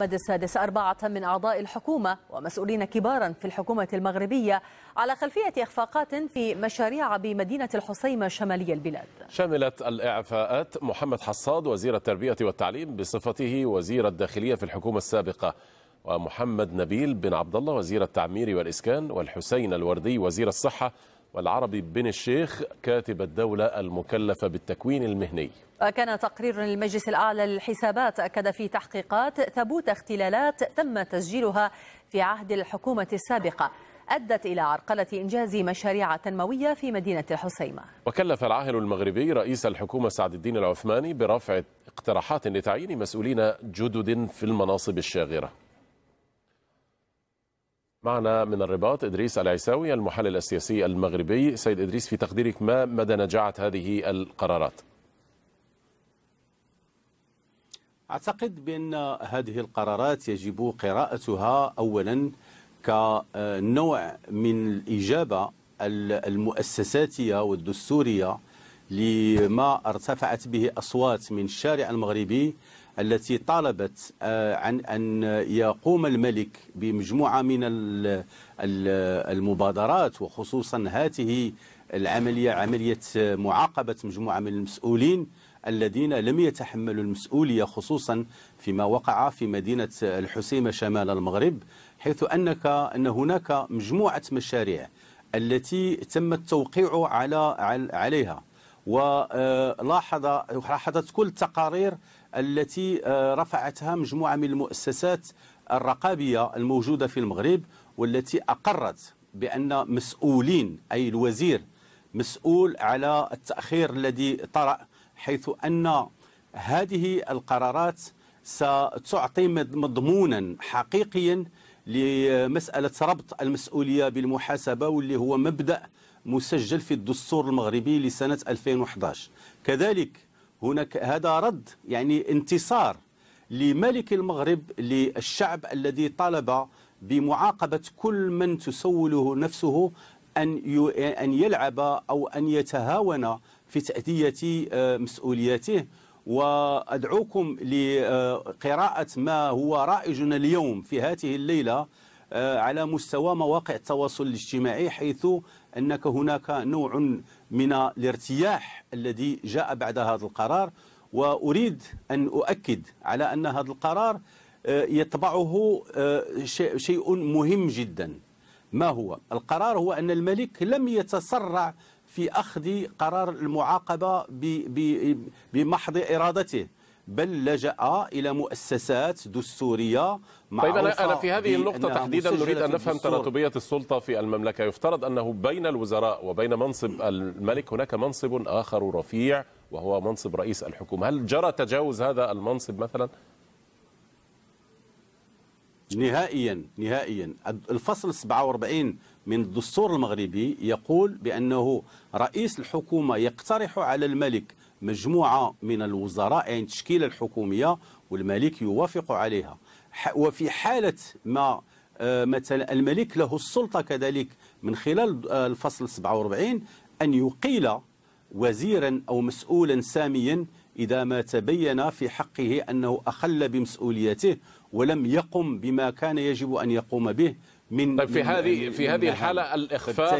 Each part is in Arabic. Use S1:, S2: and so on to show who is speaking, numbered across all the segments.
S1: بعد السادس أربعة من أعضاء الحكومة ومسؤولين كبارا في الحكومة المغربية على خلفية إخفاقات في مشاريع بمدينة الحسيمة شمالي البلاد
S2: شملت الإعفاءات محمد حصاد وزير التربية والتعليم بصفته وزير الداخلية في الحكومة السابقة ومحمد نبيل بن عبد الله وزير التعمير والإسكان والحسين الوردي وزير الصحة والعربي بن الشيخ كاتب الدولة المكلفة بالتكوين المهني
S1: وكان تقرير للمجلس الأعلى للحسابات أكد في تحقيقات ثبوت اختلالات تم تسجيلها في عهد الحكومة السابقة أدت إلى عرقلة إنجاز مشاريع تنموية في مدينة الحسيمة
S2: وكلف العاهل المغربي رئيس الحكومة سعد الدين العثماني برفع اقتراحات لتعيين مسؤولين جدد في المناصب الشاغرة معنا من الرباط إدريس العيساوي المحلل السياسي المغربي سيد إدريس في تقديرك ما مدى نجاعة هذه القرارات
S3: أعتقد بأن هذه القرارات يجب قراءتها أولا كنوع من الإجابة المؤسساتية والدستورية لما ارتفعت به أصوات من الشارع المغربي التي طالبت آه، عن أن يقوم الملك بمجموعة من المبادرات وخصوصا هذه العملية عملية معاقبة مجموعة من المسؤولين الذين لم يتحملوا المسؤولية خصوصا فيما وقع في مدينة الحسيمة شمال المغرب حيث أنك أن هناك مجموعة مشاريع التي تم التوقيع على عليها ولاحظ لاحظت كل التقارير التي آه، رفعتها مجموعة من المؤسسات الرقابية الموجودة في المغرب والتي أقرت بأن مسؤولين أي الوزير مسؤول على التأخير الذي طرأ حيث أن هذه القرارات ستعطي مضمونا حقيقيا لمسألة ربط المسؤولية بالمحاسبة واللي هو مبدأ مسجل في الدستور المغربي لسنة 2011 كذلك هناك هذا رد يعني انتصار لملك المغرب للشعب الذي طالب بمعاقبة كل من تسوله نفسه أن أن يلعب أو أن يتهاون في تأدية آه، مسؤولياته وأدعوكم لقراءة ما هو رائجنا اليوم في هذه الليلة آه، على مستوى مواقع التواصل الاجتماعي حيث أنك هناك نوع من الارتياح الذي جاء بعد هذا القرار وأريد أن أؤكد على أن هذا القرار آه، يتبعه آه، شيء مهم جدا ما هو؟ القرار هو أن الملك لم يتسرع في أخذ قرار المعاقبة بمحض إرادته بل لجأ إلى مؤسسات دستورية طيب أنا, أنا في هذه النقطة تحديدا نريد أن نفهم تراتبية السلطة في المملكة
S2: يفترض أنه بين الوزراء وبين منصب الملك هناك منصب آخر رفيع وهو منصب رئيس الحكومة هل جرى تجاوز هذا المنصب مثلا؟
S3: نهائيا نهائيا الفصل 47 من الدستور المغربي يقول بأنه رئيس الحكومة يقترح على الملك مجموعة من الوزراء يعني التشكيلة الحكومية والملك يوافق عليها وفي حالة ما آه، مثلا الملك له السلطة كذلك من خلال آه، الفصل 47 أن يقيل وزيرا أو مسؤولا ساميا إذا ما تبين في حقه أنه أخل بمسؤوليته ولم يقم بما كان يجب أن يقوم به من طيب في هذه في هذه الحاله الاخفاق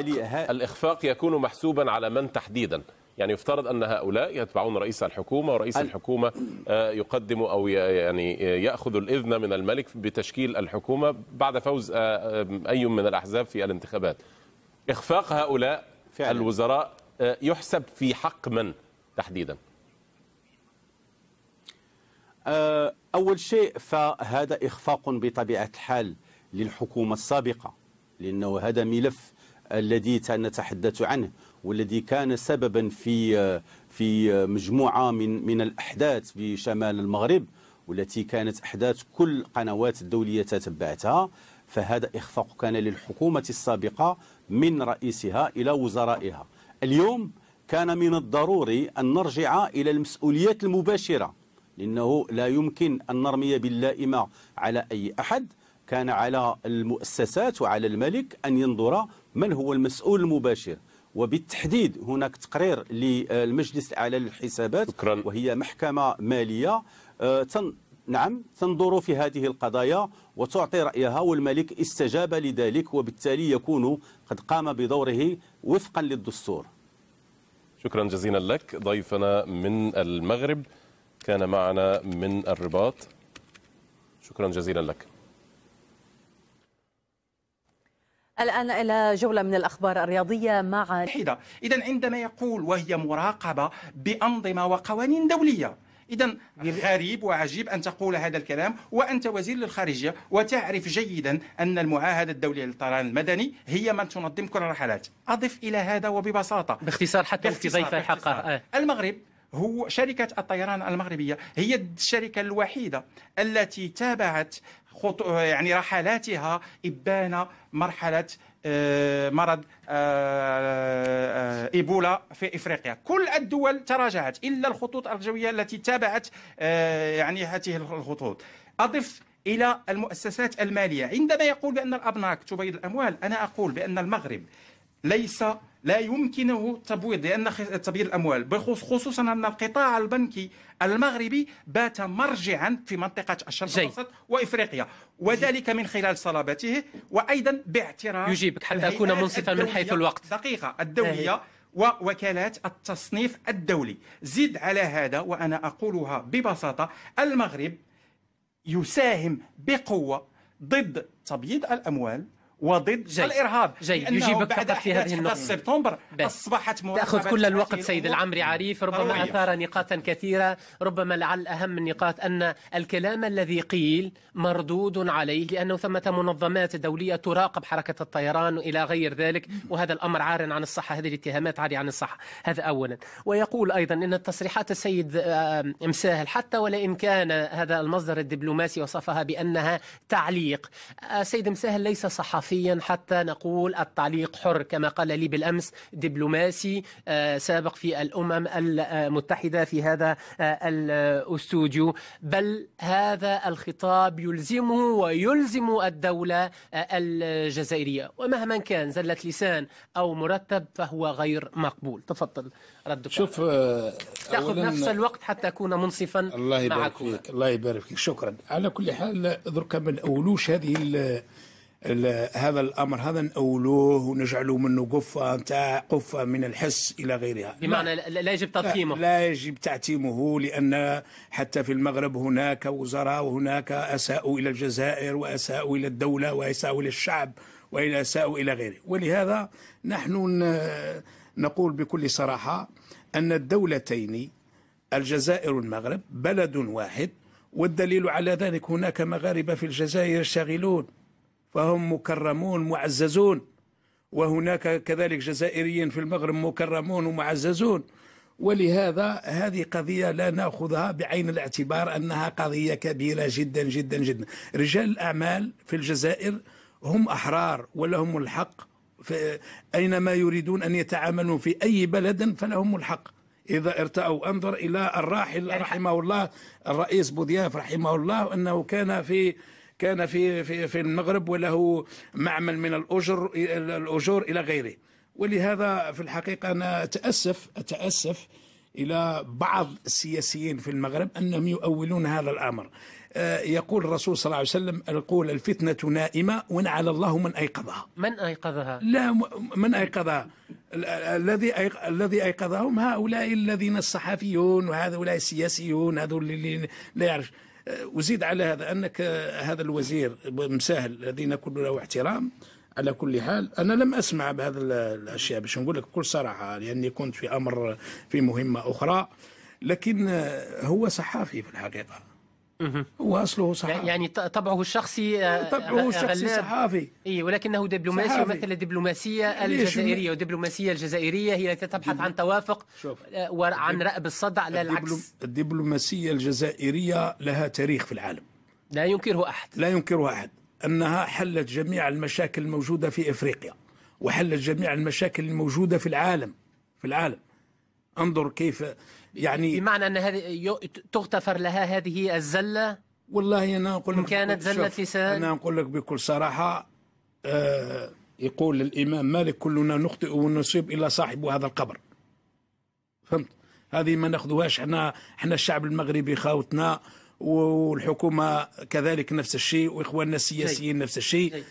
S2: الاخفاق يكون محسوبا على من تحديدا؟ يعني يفترض ان هؤلاء يتبعون رئيس الحكومه ورئيس الحكومه آه، يقدم او يعني ياخذ الاذن من الملك بتشكيل الحكومه بعد فوز آه، اي من الاحزاب في الانتخابات اخفاق هؤلاء فعلا. الوزراء آه، يحسب في حق من تحديدا
S3: اول شيء فهذا اخفاق بطبيعه الحال للحكومه السابقه لانه هذا ملف الذي نتحدث عنه والذي كان سببا في في مجموعه من من الاحداث في شمال المغرب والتي كانت احداث كل القنوات الدوليه تتبعتها فهذا اخفاق كان للحكومه السابقه من رئيسها الى وزرائها اليوم كان من الضروري ان نرجع الى المسؤوليات المباشره لانه لا يمكن ان نرمي باللائمه على اي احد كان على المؤسسات وعلى الملك ان ينظر من هو المسؤول المباشر وبالتحديد هناك تقرير للمجلس الاعلى للحسابات شكرا. وهي محكمه ماليه آه، تن نعم تنظر في هذه القضايا وتعطي رأيها والملك استجاب لذلك وبالتالي يكون قد قام بدوره وفقا للدستور
S2: شكرا جزيلا لك ضيفنا من المغرب كان معنا من الرباط شكرا جزيلا
S4: لك
S1: الآن إلى جولة من الأخبار الرياضية مع
S4: إذا عندما يقول وهي مراقبة بأنظمة وقوانين دولية إذا غريب وعجيب أن تقول هذا الكلام وأنت وزير للخارجية وتعرف جيدا أن المعاهدة الدولية للطيران المدني هي من تنظم كل الرحلات أضف إلى هذا وببساطة باختصار حتى في ضيف الحق آه. المغرب هو شركة الطيران المغربية هي الشركة الوحيدة التي تابعت خطو يعني رحلاتها إبان مرحلة آه، مرض آه، آه، إيبولا في إفريقيا كل الدول تراجعت إلا الخطوط الجوية التي تابعت يعني هذه الخطوط أضف إلى المؤسسات المالية عندما يقول بأن الأبناك تبيض الأموال أنا أقول بأن المغرب ليس لا يمكنه تبويض لان تبييض الاموال خصوصا ان القطاع البنكي المغربي بات مرجعا في منطقه الشرق الاوسط وافريقيا وذلك من خلال صلابته وايضا باعتراف يجيبك حتى اكون منصفا من حيث الوقت دقيقه الدوليه ووكالات التصنيف الدولي زد على هذا وأنا أقولها ببساطة المغرب يساهم بقوة ضد تبييض الأموال وضد جاي. الارهاب جاي يجيبك فقط في هذه النقطه سبتمبر اصبحت تاخذ كل الوقت سيد العمري عريف ربما روية. اثار
S1: نقاطا كثيره ربما لعل اهم النقاط ان الكلام الذي قيل مردود عليه لانه ثمه منظمات دوليه تراقب حركه الطيران الى غير ذلك وهذا الامر عار عن الصحه هذه الاتهامات عاريه عن الصحه هذا اولا ويقول ايضا ان تصريحات السيد آه، مساهل حتى ولئن كان هذا المصدر الدبلوماسي وصفها بانها تعليق السيد آه، مساهل ليس صحفي حرفيا حتى نقول التعليق حر كما قال لي بالأمس دبلوماسي آه، سابق في الأمم المتحدة في هذا آه، الاستوديو بل هذا الخطاب يلزمه ويلزم الدولة آه، الجزائرية ومهما كان زلة لسان أو مرتب فهو غير مقبول تفضل ردك شوف تأخذ نفس
S5: الوقت حتى أكون منصفا الله يبارك معكم. فيك الله يبارك فيك شكرا على كل حال درك ما نأولوش هذه هذا الامر هذا نأولوه ونجعلوا منه قفه نتاع قفه من الحس الى غيرها بمعنى
S1: لا يجب تضخيمه
S5: لا يجب تعتيمه لان حتى في المغرب هناك وزراء وهناك اساءوا الى الجزائر واساءوا الى الدوله واساءوا الى الشعب والى اساءوا الى غيره ولهذا نحن نقول بكل صراحه ان الدولتين الجزائر والمغرب بلد واحد والدليل على ذلك هناك مغاربه في الجزائر يشتغلون فهم مكرمون معززون وهناك كذلك جزائريين في المغرب مكرمون ومعززون ولهذا هذه قضية لا نأخذها بعين الاعتبار أنها قضية كبيرة جدا جدا جدا رجال الأعمال في الجزائر هم أحرار ولهم الحق أينما يريدون أن يتعاملوا في أي بلد فلهم الحق إذا ارتأوا أنظر إلى الراحل رحمه الله الرئيس بوضياف رحمه الله أنه كان في كان في في في المغرب وله معمل من الاجر الاجور الى غيره ولهذا في الحقيقه انا اتاسف اتاسف الى بعض السياسيين في المغرب انهم يؤولون هذا الامر آه، يقول الرسول صلى الله عليه وسلم يقول الفتنة نائمة على الله من أيقظها من أيقظها؟ لا من أيقظها الذي الذي أيقظهم هؤلاء الذين الصحفيون وهؤلاء السياسيون هذول اللي لا يعرف وزيد على هذا أنك هذا الوزير مساهل الذين كل له احترام على كل حال انا لم اسمع بهذا الاشياء باش نقول لك بكل صراحه لاني كنت في امر في مهمه اخرى لكن آه، هو صحافي في الحقيقه
S1: واصله صحافي يعني, يعني طبعه الشخصي آه، طبعه الشخصي آه، آه، صحافي اي ولكنه دبلوماسي صحافي. ومثل الدبلوماسيه الجزائريه والدبلوماسيه الجزائريه هي التي تبحث عن توافق شوف. وعن رأب الصدع لا العكس
S5: الدبلوماسيه الجزائريه لها تاريخ في العالم لا ينكره احد لا ينكره احد انها حلت جميع المشاكل الموجوده في افريقيا وحلت جميع المشاكل الموجوده في العالم في العالم انظر كيف يعني
S1: بمعنى أن هذه تغتفر لها هذه الزلة والله أنا أقول لك إن كانت زلة لسان
S5: أنا أقول لك بكل صراحة آه يقول الإمام مالك كلنا نخطئ ونصيب إلا صاحب هذا القبر فهمت هذه ما ناخذوهاش احنا احنا الشعب المغربي خاوتنا والحكومه كذلك نفس الشيء واخواننا السياسيين نفس الشيء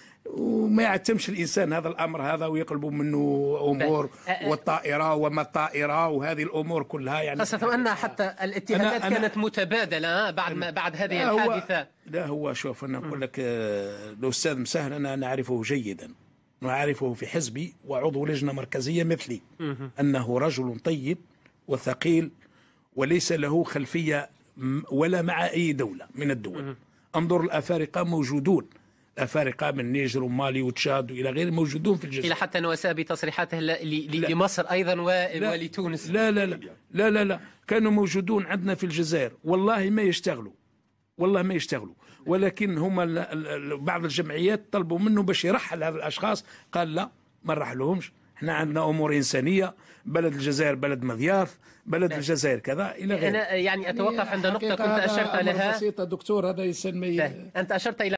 S5: ما يعتمش الانسان هذا الامر هذا ويقلبوا منه امور والطائره وما الطائره وهذه الامور كلها يعني خاصه ان حتى
S1: الاتهامات أنا كانت آه،
S5: أنا متبادله بعد ما بعد هذه الحادثه لا هو شوف انا نقول لك آه، الاستاذ مسهل انا نعرفه جيدا نعرفه في حزبي وعضو لجنه مركزيه مثلي انه رجل طيب وثقيل وليس له خلفيه ولا مع اي دوله من الدول انظر الافارقه موجودون الأفارقة من نيجر ومالي وتشاد وإلى غيره موجودون في الجزائر إلى حتى نواساء بتصريحاته لمصر أيضا لا ولتونس لا لا لا لا لا لا كانوا موجودون عندنا في الجزائر والله ما يشتغلوا والله ما يشتغلوا ولكن هما بعض الجمعيات طلبوا منه باش يرحل هذا الاشخاص قال لا ما نرحلوهمش احنا عندنا امور انسانيه بلد الجزائر بلد مضياف بلد لا. نعم. الجزائر كذا الى غيره انا يعني اتوقف عند نقطه يعني كنت اشرت لها بسيطه دكتور هذا انسان انت اشرت الى